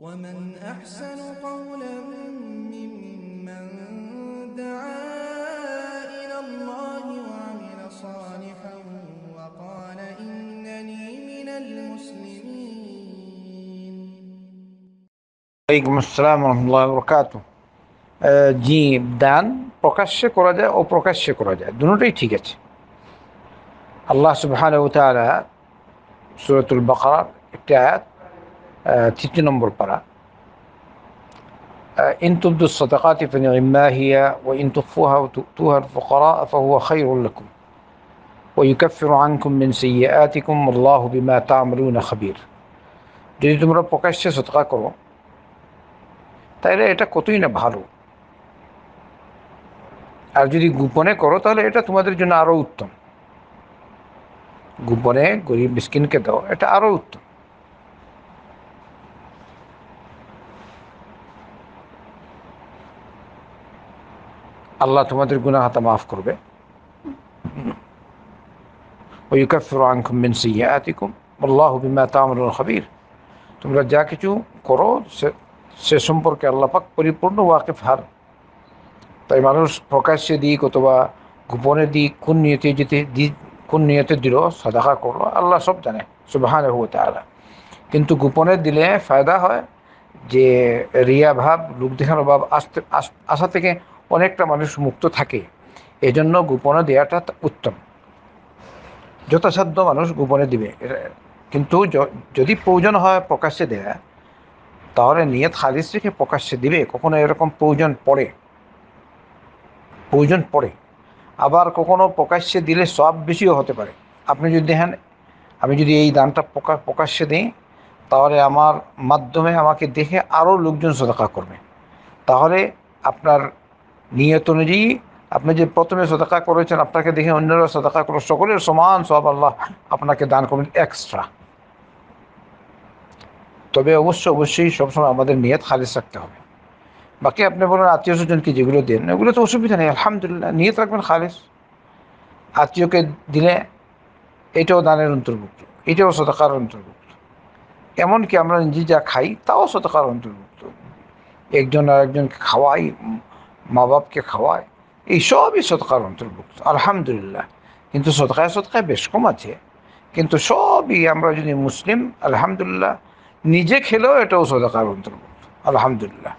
ومن أحسن قولا ممن دعا إلى الله وعمل صالحا وقال إنني من المسلمين عليكم السلام ورحمة الله وبركاته জি آه، দান প্রকাশ্যে করা যায় অপ্রকাশ্যে করা যায় দুটোই ঠিক আছে আল্লাহ وتعالى سورة البقرة সূরাতুল আয়াত تيتي نمبر برا آه، إن تبدوا الصدقات فنعما هي وإن تخفوها وتؤتوها الفقراء فهو خير لكم ويكفر عنكم من سيئاتكم والله بما تعملون خبير যদি তোমরা প্রকাশ্যে সৎকা করো তাহলে এটা কতই না ভালো আর যদি গোপনে করো তাহলে এটা তোমাদের জন্য আরও উত্তম গোপনে গরিব মিসকিনকে দাও এটা আরও উত্তম আল্লাহ তোমাদের গুনা হাতা মাফ করবে ওইকাফির আল্লাহ তোমরা যা কিছু করো সে সম্পর্কে আল্লাপাক পরিপূর্ণ ওয়াকিফ হার তাই মানুষ প্রকাশ্যে দিক অথবা গোপনে দিক কোন নিয়তে যেতে দিক কোন নিয়তে দিল সাদাখা করলো আল্লাহ সব জানে সুবাহান তাহলে কিন্তু গোপনে দিলে ফায়দা হয় যে রিয়া ভাব লোক দেখানোর ভাব আসতে আসা থেকে অনেকটা মানুষ মুক্ত থাকে এজন্য গোপনে দেওয়াটা উত্তম যথাসাধ্য মানুষ গোপনে দিবে কিন্তু যদি প্রয়োজন হয় প্রকাশ্যে দেয়া তাহলে নিয়ত খালিজ রেখে প্রকাশ্যে দিবে কখনো এরকম প্রয়োজন পড়ে প্রয়োজন পড়ে আবার কখনো প্রকাশ্যে দিলে সব বেশিও হতে পারে আপনি যদি দেখেন আমি যদি এই দানটা প্রকাশ্যে দিই তাহলে আমার মাধ্যমে আমাকে দেখে আরও লোকজন সদাকা করবে তাহলে আপনার নিয়ত অনুযায়ী আপনি যে প্রথমে সদাকা করেছেন আপনাকে দেখে অন্যরা সদাকা করে সকলের সমান সব আল্লাহ আপনাকে দান করবেন এক্সট্রা তবে অবশ্য অবশ্যই সবসময় আমাদের নিয়ত খালিজ রাখতে হবে বাকি আপনি বলেন আত্মীয় স্বজনকে যেগুলো দেন ওগুলো তো অসুবিধা নেই আলহামদুলিল্লাহ নিয়ত রাখবেন খালিজ আত্মীয়কে দিলে এটাও দানের অন্তর্ভুক্ত এটাও সদাকার অন্তর্ভুক্ত এমনকি আমরা নিজে যা খাই তাও সদাকার অন্তর্ভুক্ত একজন আর একজনকে খাওয়াই মা বাপকে খাওয়ায় এই সবই সৎকার অন্তর্ভুক্ত আলহামদুলিল্লাহ কিন্তু সৎকায় সৎকায় বেশ কম আছে কিন্তু সবই আমরা যদি মুসলিম আলহামদুলিল্লাহ নিজে খেলেও এটাও সদাকার অন্তর্ভুক্ত আলহামদুলিল্লাহ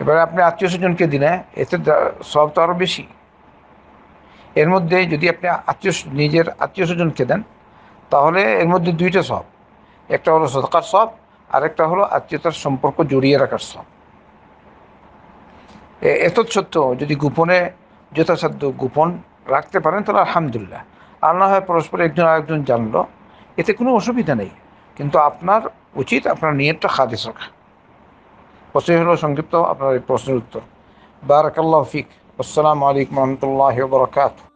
এবারে আপনি আত্মীয় স্বজনকে দিনে হ্যাঁ? এতে সব তো আরও বেশি এর মধ্যে যদি আপনি আত্মীয় নিজের আত্মীয় স্বজনকে দেন তাহলে এর মধ্যে দুইটা সব একটা হলো সদকার সব আরেকটা হলো আত্মীয়তার সম্পর্ক জড়িয়ে রাখার সব এত সত্য যদি গোপনে যথাসাধ্য গোপন রাখতে পারেন তাহলে আলহামদুলিল্লাহ আর না হয় পরস্পর একজন আরেকজন জানলো এতে কোনো অসুবিধা নেই কিন্তু আপনার উচিত আপনার নিয়তটা খাদিস রাখা প্রশ্ন হল সংক্ষিপ্ত আপনার এই প্রশ্নের উত্তর বারাকাল্লাহ ফিক আসসালামু আলাইকুম রহমতুল্লাহ বরকাত